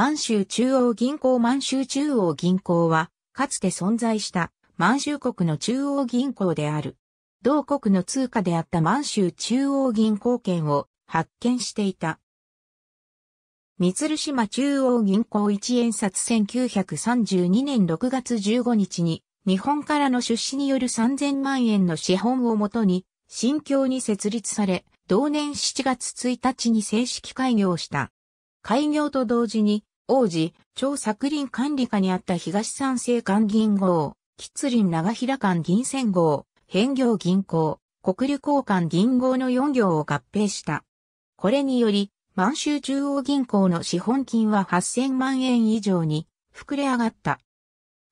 満州中央銀行満州中央銀行は、かつて存在した満州国の中央銀行である。同国の通貨であった満州中央銀行券を発見していた。三鶴島中央銀行一円札1932年6月15日に、日本からの出資による3000万円の資本をもとに、新京に設立され、同年7月1日に正式開業した。開業と同時に王子、超作林管理下にあった東三省間銀行、吉林長平間銀線号、変行銀行、国立交換銀行の4行を合併した。これにより、満州中央銀行の資本金は8000万円以上に膨れ上がった。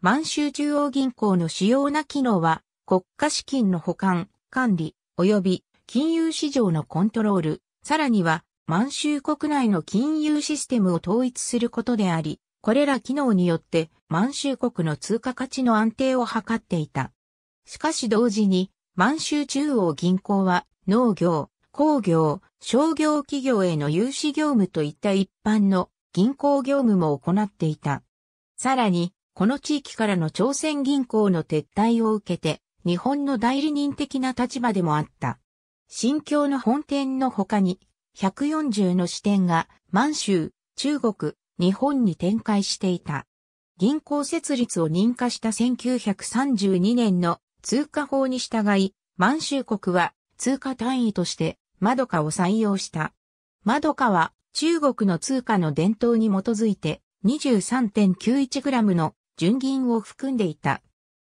満州中央銀行の主要な機能は、国家資金の保管、管理、及び金融市場のコントロール、さらには満州国内の金融システムを統一することであり、これら機能によって満州国の通貨価値の安定を図っていた。しかし同時に、満州中央銀行は農業、工業、商業企業への融資業務といった一般の銀行業務も行っていた。さらに、この地域からの朝鮮銀行の撤退を受けて、日本の代理人的な立場でもあった。新境の本店の他に、140の支店が満州、中国、日本に展開していた。銀行設立を認可した1932年の通貨法に従い、満州国は通貨単位としてマドカを採用した。マドカは中国の通貨の伝統に基づいて 23.91g の純銀を含んでいた。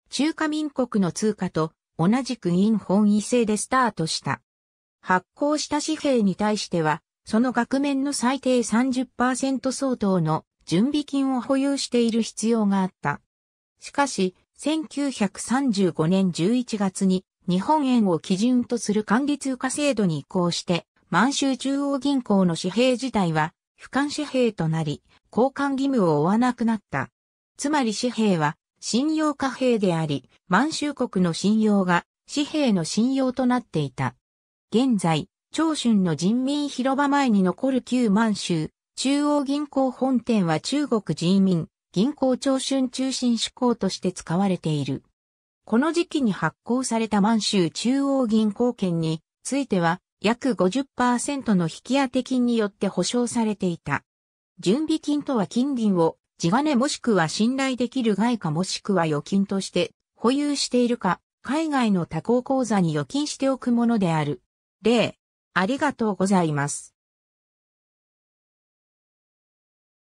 中華民国の通貨と同じく銀本位制でスタートした。発行した紙幣に対しては、その額面の最低30%相当の準備金を保有している必要があった。しかし、1935年11月に日本円を基準とする管理通貨制度に移行して、満州中央銀行の紙幣自体は、不管紙幣となり、交換義務を負わなくなった。つまり紙幣は、信用貨幣であり、満州国の信用が紙幣の信用となっていた。現在、長春の人民広場前に残る旧満州、中央銀行本店は中国人民、銀行長春中心志向として使われている。この時期に発行された満州中央銀行券については約50%の引き当て金によって保証されていた。準備金とは金銀を地金もしくは信頼できる外貨もしくは預金として保有しているか、海外の多行口座に預金しておくものである。で、ありがとうございます。